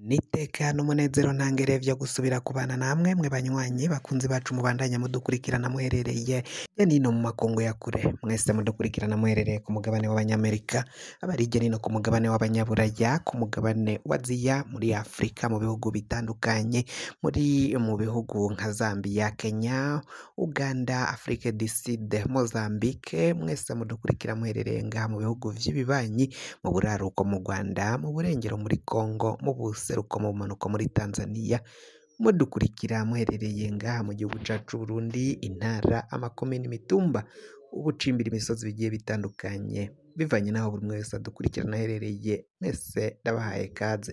n'iteka n'umunezero ntangere byo gusubira kubana namwe mwe banywanyi bakunzi bacu mubandanya mudukurikirana muherereye nino mu makungu ya kure mwese mudukurikirana muherereye ku mugabane w'abanyamerika abarige nino ku mugabane w'abanyaburaya ku mugabane Ziya muri afurika mu bihugu bitandukanye muri mu bihugu nka zambia kenya uganda afurike diside Mozambique mwese mudukurikira muherereye ngaha mu bihugu by'ibibanyi mu buraruko mu rwanda mu burengero muri congo mu busa seruko mu bumanuko muri Tanzania mudukurikira muherereye ngaha mu gihugu cyacu Burundi intara amakomini imitumba ubucimbira imisozi bigiye bitandukanye bivanye n'aho buri wese adukurikirana aherereye mwese ndabahaye kaze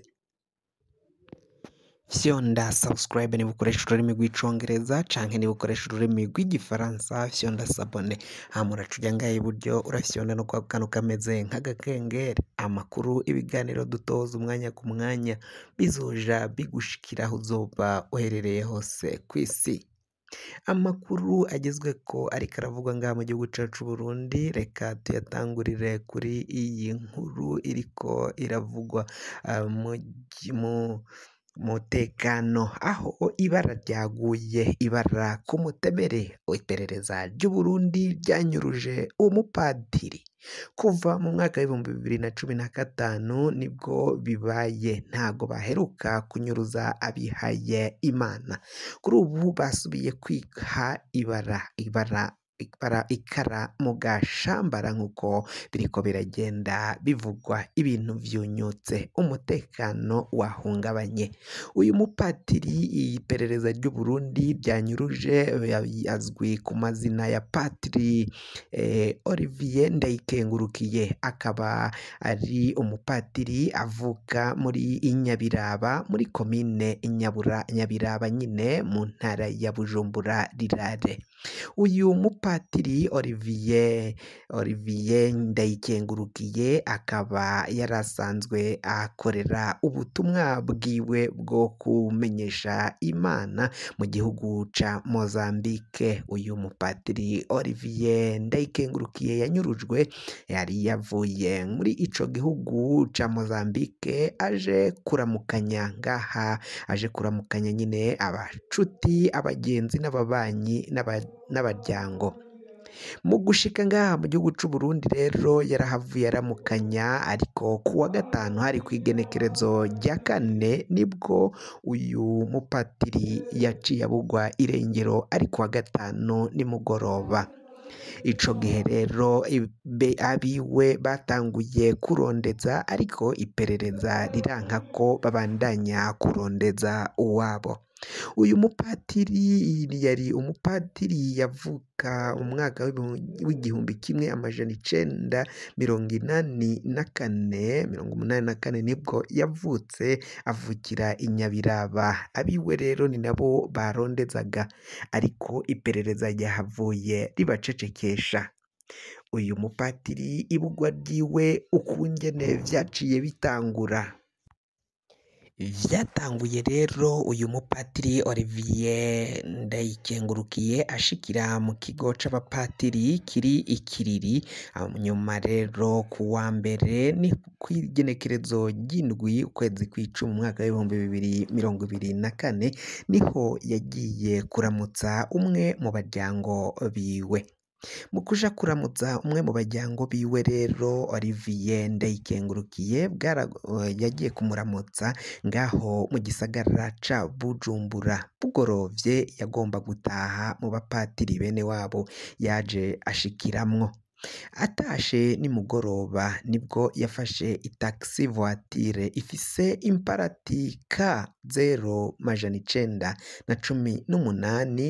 vyo ndasubscribe niba ukoresha ururimi rw'icongereza canke niba ukoresha ururimi rw'igifaransa vyo ndasabone hama ah, uraca ngaye iburyo urafyonda no kwa kantu kameze nk'agakengeri amakuru ibiganiro dutoza umwanya ku mwanya bizoja bigushikira aho uzoba uherereye hose isi amakuru agezwe ko ariko aravuga ngaha mu gihugu cyacu Burundi reka tuyatangurire kuri iyi nkuru iriko iravugwa ah, mu mutekano aho ibara ryaguye ibara ku mutemere iperereza ry'u Burundi ryanyuruje umupadiri kuva mu mwaka w'ibihumbi bibiri na cumi na gatanu nibwo bibaye ntago baheruka kunyuruza abihaye imana kuri ubu basubiye kwiha ibara ibara ikara mu gashambara nk'uko biriko biragenda bivugwa ibintu vyunyutse umutekano wahungabanye uyu mupatiri iperereza ry'uburundi ryanyuruje azwi ku mazina ya patiri eh, olivier ndayikengurukiye akaba ari umupatiri avuka muri inyabiraba muri komine nyabura nyabiraba nyine mu ntara ya bujumbura rirare uyu mupatiri Olivier Olivier Ndayikengurukiye akaba yari asanzwe ahakorera ubutumwa bwiwe bwo kumenyesha Imana mu gihugu cya Mozambique, uyu mupadiri Oliviye Ndayikengurukiye yanyurujwe yari yavuye muri icyo gihugu cya Mozambique aje kuramukanya ngaha, aje kuramukanya nyine abashuti, abagenzi n'ababanyi n'abaryango. mu gushika ngaha mu gihugu cy'u Burundi rero yarahavuye aramukanya ariko ku wa gatanu hari ku igenekerezo rya kane nibwo uyu mupatiri yaciye abugwa irengero ariko wa gatanu nimugoroba ico gihe rero abiwe batanguye kurondeza ariko iperereza riranka ko babandanya kurondeza uwabo Uyu mupatiri yari umupatiri yavuka umwaka w'igihumbi kimwe amajana icenda mirongo inani na kane, mirongo umunani na kane nibwo yavutse, avukira i Nyabiraba, abiwe rero ni nabo barondezaga ariko iperereza ryahavuye ribacecekesha. Uyu mupatiri ibugwa ryiwe ukungene byaciye bitangura. Byatanguye rero uyu mupadiri Olivier Ndayikengurukiye ashikira mu kigo c’abapatiri kiri ikiriri, nyuma rero kuwa mbere ni ku igenekerezo ry'indwi ukwezi kw'icumi umwaka w'ibihumbi bibiri mirongo ibiri na kane niho yagiye kuramutsa umwe mu baryango biwe. Mu kuja kuramutsa umwe mu bajyango biwe rero Olivier Ndayikengurukiye yagiye kumuramutsa ngaho mu gisagara ca Bujumbura bugorovye yagomba gutaha mu bapatiri bene wabo yaje ashikiramwo. Atashe nimugoroba nibwo yafashe itaxi voiture ifise imparati ka zero majana icenda na cumi n'umunani,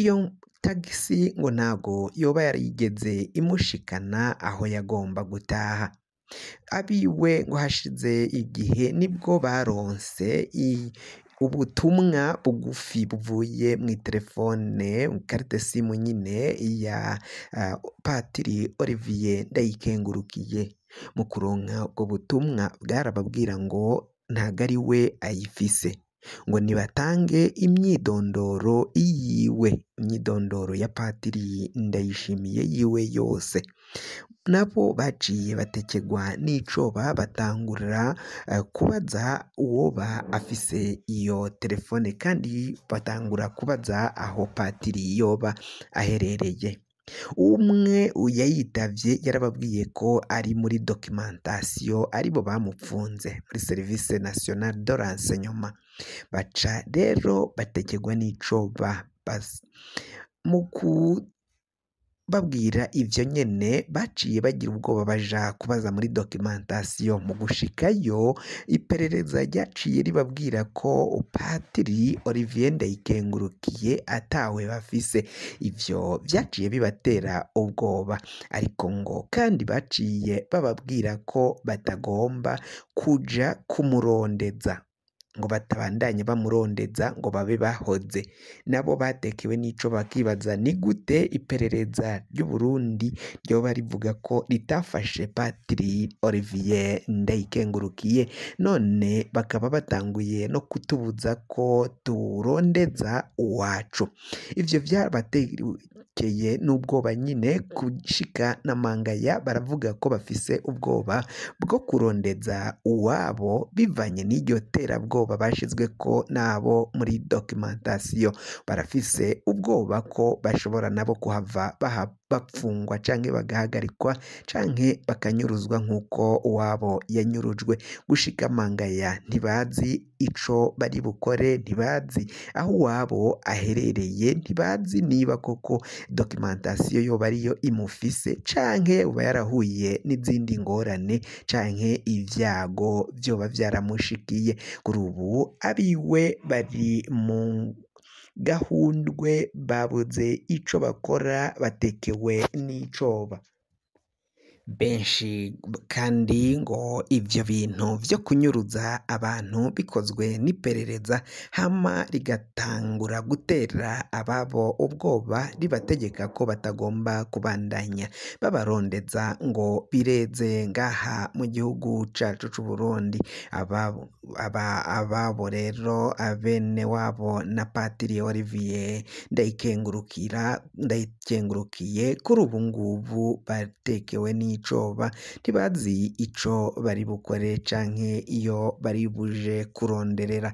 iyo tagisi ngo ntabwo yoba yarigeze imushikana aho yagomba gutaha abiwe ngo hashize igihe nibwo baronse ubutumwa bugufi buvuye mu itelefone karite simu nyine ya patiri Olivier Ndayikengurukiye mu kuronka ubwo butumwa bwarababwira ngo ntabwo ari we ayifise ngo nibatange imyidondoro yiwe imyidondoro ya Patiri ndayishimiye yiwe yose nabo baciye batekegwa n'icoba batangurira eh, kubaza uwoba afise iyo telefone kandi batangura kubaza aho patiri yoba aherereye umwe yayitabye yarababwiye ko ari muri dokimentasiyo aribo bamupfunze muri serivisi nasiyonari do ransenyoma baca rero bategekwa n'ico mu babwira ibyo nyine baciye bagira ubwoba baja kubaza muri dokimentasiyo mu gushikayo iperereza ryaciye ribabwira ko patiri Olivier Ndayikengurukiye atawe bafise ibyo byaciye bibatera ubwoba ariko ngo kandi baciye bababwira ko batagomba kuja kumurondeza ngo batabandanye bamurondeza ngo babe bahoze nabo batekewe n'ico bakibaza ni gute iperereza ry'u Burundi ryoba rivuga ko ritafashe Patiri Olivier Ndayikengurukiye none bakaba batanguye no kutubuza ko turondeza uwacu ibyo byabateye baraherekeye n'ubwoba nyine gushika n'amangaya baravuga ko bafise ubwoba bwo kurondeza uwabo bivanye n'iryo terabwoba bashyizwe ko nabo muri dokimentasiyo barafise ubwoba ko bashobora nabo kuhava bahava bapfungwa canke bagahagarikwa canke bakanyuruzwa nk'uko uwabo yanyurujwe gushika amangaya ntibazi ico bari bukore ntibazi aho wabo aherereye ntibazi niba koko dokimentasiyo yoba ariyo imufise canke uba yarahuye n'izindi ngorane canke ivyago vyoba vyaramushikiye kuri ubu abiwe bari mu gahundwe babuze ico bakora batekewe n'icoba benshi kandi ngo ibyo bintu byo kunyuruza abantu bikozwe n'iperereza hama rigatangura gutera ababo ubwoba ribategeka ko batagomba kubandanya babarondeza ngo bireze ngaha mu gihugu cyacu cy'u Burundi ababo rero wabo na Padiri Olivier ndayikengurukira ndayikengurukiye kuri ubu ngubu batekewe n'iki icoba ntibazi ico bari bukore canke iyo bari buje kuronderera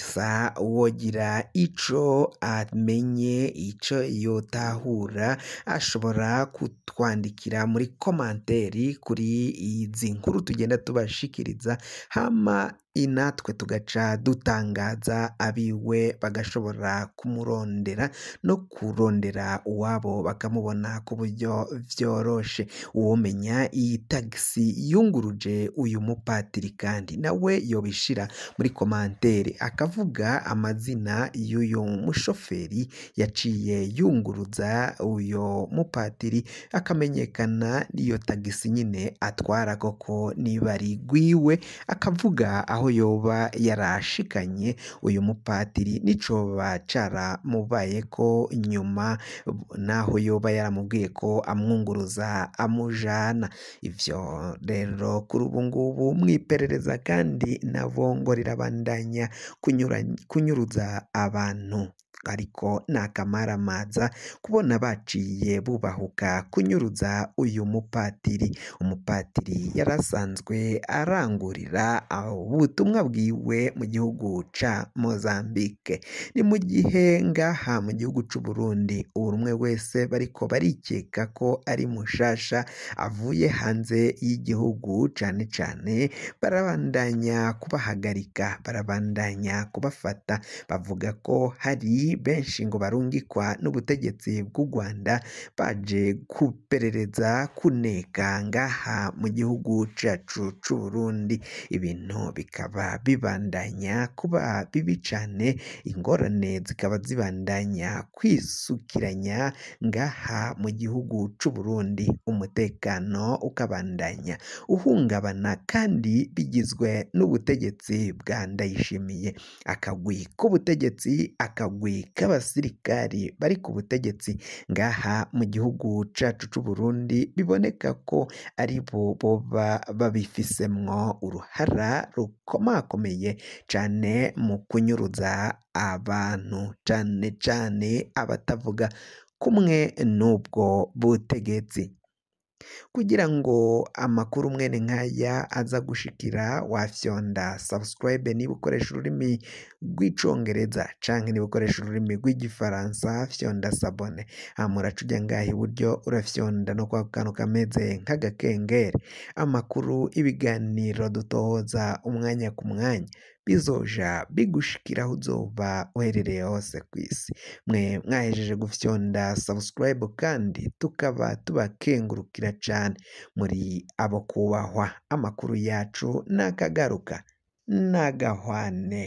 sa uwogira ico amenye icyo yotahura ashobora kutwandikira muri komanteri kuri izi nkuru tugenda tubashikiriza hama inatwe tugaca dutangaza abiwe bagashobora kumurondera no kurondera uwabo bakamubona ku buryo byoroshe uwomenya iyi tagisi yunguruje uyu mupatiri kandi nawe yobishira muri komanteri akavuga amazina y'uyu mushoferi yaciye yunguruza uyu mupatiri akamenyekana n'iyo tagisi nyine atwara koko niba ari igwiwe akavuga aho yoba yarashikanye uyu mupatiri bacara mubaye ko nyuma naho yoba yaramubwiye ko amwunguruza amujana ivyo rero kuri ubu ngubu mu kandi nabo ngo rirabandanya ku kunyuranyuruza abantu. ariko ni akamaramanza kubona baciye bubahuka kunyuruza uyu mupatiri umupatiri yari asanzwe arangurira ubutumwa bwiwe mu gihugu ca mozambique ni mu gihe ngaha mu gihugu cy’u Burundi umwe wese bariko barikeka ko ari mushasha avuye hanze y'igihugu cane cane barabandanya kubahagarika barabandanya kubafata bavuga ko hari benshi ngo barungikwa n'ubutegetsi bw'u Rwanda baje kuperereza kuneka ngaha mu gihugu cyacu cy'u Burundi ibintu bikaba bibandanya kuba bibi cyane ingorane zikaba zibandanya kwisukiranya ngaha mu gihugu cy'u Burundi umutekano ukabandanya uhungabana kandi bigizwe n'ubutegetsi bwa Ndayishimiye akagwi k'ubutegetsi akagwi k'abasirikari bari ku butegetsi ngaha mu gihugu cyacu cy'u Burundi biboneka ko ari bo boba babifisemwo uruhara rukomakomeye cyane mu kunyuruza abantu cyane cyane abatavuga kumwe n'ubwo butegetsi. kugira ngo amakuru mwene nk'aya aza gushikira wafyonda subscribe niba ukoresha ururimi rw'icyongereza canke niba ukoresha ururimi rw'igifaransa fyonda sabone amuraca ah, ujya ngaha iburyo urafyonda no kwa kantu kameze nk'agakengeri amakuru ibiganiro dutohoza umwanya ku mwanya bizoja bigushikiraho uzoba uherereye hose ku isi mwe mwahejeje gufyonda sabusikarayibu kandi tukaba tubakengurukira cyane muri abo kubahwa amakuru yacu ntakagaruka ntagahwane